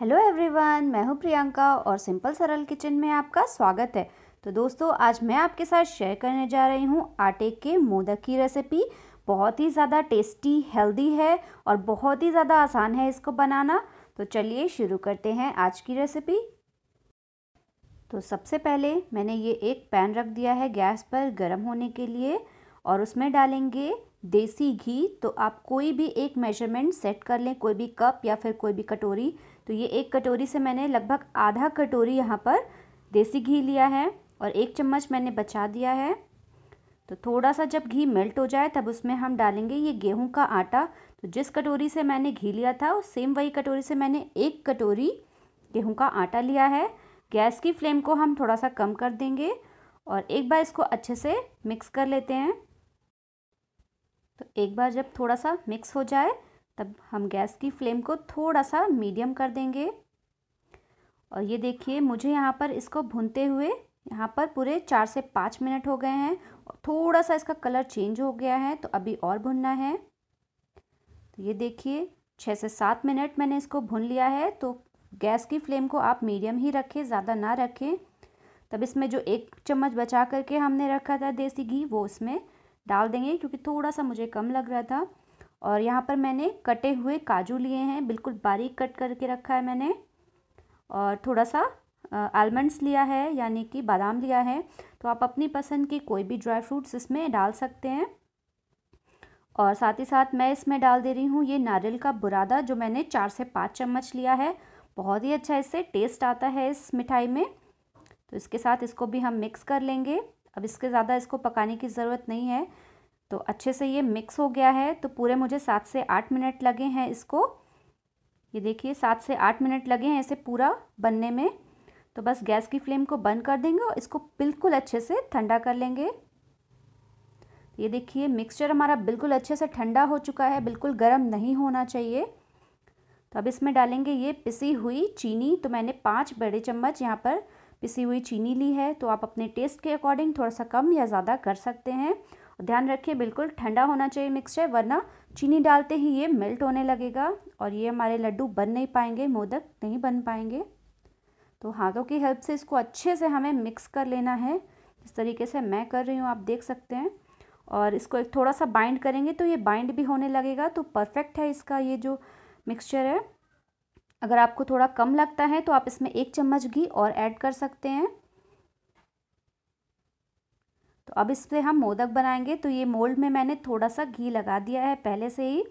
hello everyone मैं हूं प्रियंका और सिंपल सरल किचन में आपका स्वागत है तो दोस्तों आज मैं आपके साथ शेयर करने जा रही हूं आटे के मोदक की रेसिपी बहुत ही ज़्यादा टेस्टी हेल्दी है और बहुत ही ज़्यादा आसान है इसको बनाना तो चलिए शुरू करते हैं आज की रेसिपी तो सबसे पहले मैंने ये एक पैन रख दिया है गैस पर गर्म होने के लिए और उसमें डालेंगे देसी घी तो आप कोई भी एक मेजरमेंट सेट कर लें कोई भी कप या फिर कोई भी कटोरी तो ये एक कटोरी से मैंने लगभग आधा कटोरी यहाँ पर देसी घी लिया है और एक चम्मच मैंने बचा दिया है तो थोड़ा सा जब घी मेल्ट हो जाए तब उसमें हम डालेंगे ये गेहूं का आटा तो जिस कटोरी से मैंने घी लिया था उस सेम वही कटोरी से मैंने एक कटोरी गेहूं का आटा लिया है गैस की फ्लेम को हम थोड़ा सा कम कर देंगे और एक बार इसको अच्छे से मिक्स कर लेते हैं तो एक बार जब थोड़ा सा मिक्स हो जाए तब हम गैस की फ्लेम को थोड़ा सा मीडियम कर देंगे और ये देखिए मुझे यहाँ पर इसको भुनते हुए यहाँ पर पूरे चार से पाँच मिनट हो गए हैं थोड़ा सा इसका कलर चेंज हो गया है तो अभी और भुनना है तो ये देखिए छः से सात मिनट मैंने इसको भुन लिया है तो गैस की फ्लेम को आप मीडियम ही रखें ज़्यादा ना रखें तब इसमें जो एक चम्मच बचा करके हमने रखा था देसी घी वो इसमें डाल देंगे क्योंकि थोड़ा सा मुझे कम लग रहा था और यहाँ पर मैंने कटे हुए काजू लिए हैं बिल्कुल बारीक कट करके रखा है मैंने और थोड़ा सा आलमंड्स लिया है यानी कि बादाम लिया है तो आप अपनी पसंद के कोई भी ड्राई फ्रूट्स इसमें डाल सकते हैं और साथ ही साथ मैं इसमें डाल दे रही हूँ ये नारियल का बुरादा जो मैंने चार से पाँच चम्मच लिया है बहुत ही अच्छा इससे टेस्ट आता है इस मिठाई में तो इसके साथ इसको भी हम मिक्स कर लेंगे अब इसके ज़्यादा इसको पकाने की ज़रूरत नहीं है तो अच्छे से ये मिक्स हो गया है तो पूरे मुझे सात से आठ मिनट लगे हैं इसको ये देखिए सात से आठ मिनट लगे हैं इसे पूरा बनने में तो बस गैस की फ्लेम को बंद कर देंगे और इसको बिल्कुल अच्छे से ठंडा कर लेंगे ये देखिए मिक्सचर हमारा बिल्कुल अच्छे से ठंडा हो चुका है बिल्कुल गर्म नहीं होना चाहिए तो अब इसमें डालेंगे ये पिसी हुई चीनी तो मैंने पाँच बड़े चम्मच यहाँ पर पिसी हुई चीनी ली है तो आप अपने टेस्ट के अकॉर्डिंग थोड़ा सा कम या ज़्यादा कर सकते हैं ध्यान रखिए बिल्कुल ठंडा होना चाहिए मिक्सचर वरना चीनी डालते ही ये मेल्ट होने लगेगा और ये हमारे लड्डू बन नहीं पाएंगे मोदक नहीं बन पाएंगे तो हाथों की हेल्प से इसको अच्छे से हमें मिक्स कर लेना है इस तरीके से मैं कर रही हूँ आप देख सकते हैं और इसको एक थोड़ा सा बाइंड करेंगे तो ये बाइंड भी होने लगेगा तो परफेक्ट है इसका ये जो मिक्सचर है अगर आपको थोड़ा कम लगता है तो आप इसमें एक चम्मच घी और ऐड कर सकते हैं अब इस पर हम मोदक बनाएंगे तो ये मोल्ड में मैंने थोड़ा सा घी लगा दिया है पहले से ही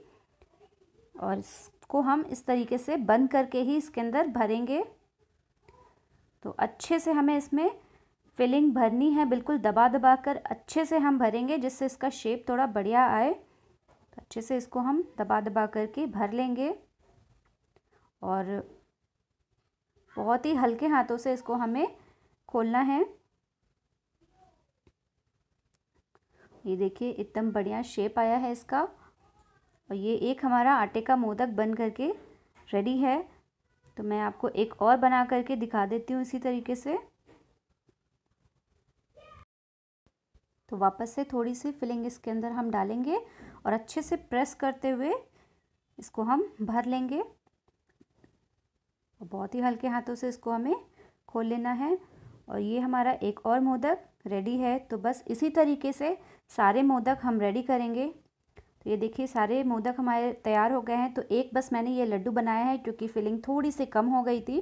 और इसको हम इस तरीके से बंद करके ही इसके अंदर भरेंगे तो अच्छे से हमें इसमें फिलिंग भरनी है बिल्कुल दबा दबा कर अच्छे से हम भरेंगे जिससे इसका शेप थोड़ा बढ़िया आए तो अच्छे से इसको हम दबा दबा करके भर लेंगे और बहुत ही हल्के हाथों से इसको हमें खोलना है ये देखिए एकदम बढ़िया शेप आया है इसका और ये एक हमारा आटे का मोदक बन करके रेडी है तो मैं आपको एक और बना करके दिखा देती हूँ इसी तरीके से तो वापस से थोड़ी सी फिलिंग इसके अंदर हम डालेंगे और अच्छे से प्रेस करते हुए इसको हम भर लेंगे और बहुत ही हल्के हाथों से इसको हमें खोल लेना है और ये हमारा एक और मोदक रेडी है तो बस इसी तरीके से सारे मोदक हम रेडी करेंगे तो ये देखिए सारे मोदक हमारे तैयार हो गए हैं तो एक बस मैंने ये लड्डू बनाया है क्योंकि फीलिंग थोड़ी सी कम हो गई थी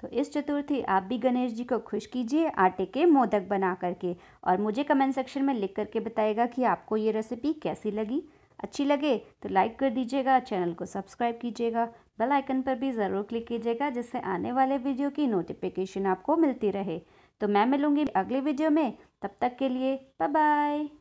तो इस चतुर्थी आप भी गणेश जी को खुश कीजिए आटे के मोदक बना करके और मुझे कमेंट सेक्शन में लिख करके बताएगा कि आपको ये रेसिपी कैसी लगी अच्छी लगे तो लाइक कर दीजिएगा चैनल को सब्सक्राइब कीजिएगा बेल आइकन पर भी ज़रूर क्लिक कीजिएगा जिससे आने वाले वीडियो की नोटिफिकेशन आपको मिलती रहे तो मैं मिलूँगी अगले वीडियो में तब तक के लिए बाय बाय